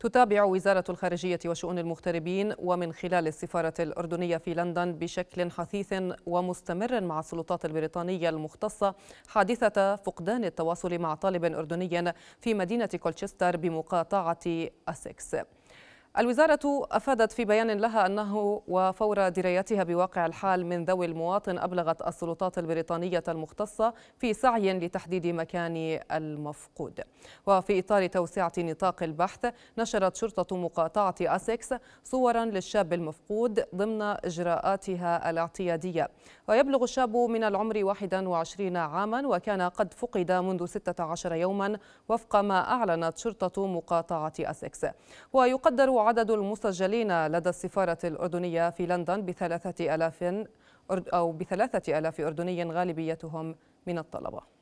تتابع وزارة الخارجية وشؤون المغتربين ومن خلال السفارة الأردنية في لندن بشكل حثيث ومستمر مع السلطات البريطانية المختصة حادثة فقدان التواصل مع طالب أردني في مدينة كولتشستر بمقاطعة أسكس الوزارة أفادت في بيان لها أنه وفور درايتها بواقع الحال من ذوي المواطن أبلغت السلطات البريطانية المختصة في سعي لتحديد مكان المفقود وفي إطار توسعة نطاق البحث نشرت شرطة مقاطعة أسكس صورا للشاب المفقود ضمن إجراءاتها الاعتيادية ويبلغ الشاب من العمر 21 عاما وكان قد فقد منذ 16 يوما وفق ما أعلنت شرطة مقاطعة أسكس ويقدر عدد المسجلين لدى السفارة الأردنية في لندن بثلاثة ألاف أو بثلاثة ألاف أردني غالبيتهم من الطلبة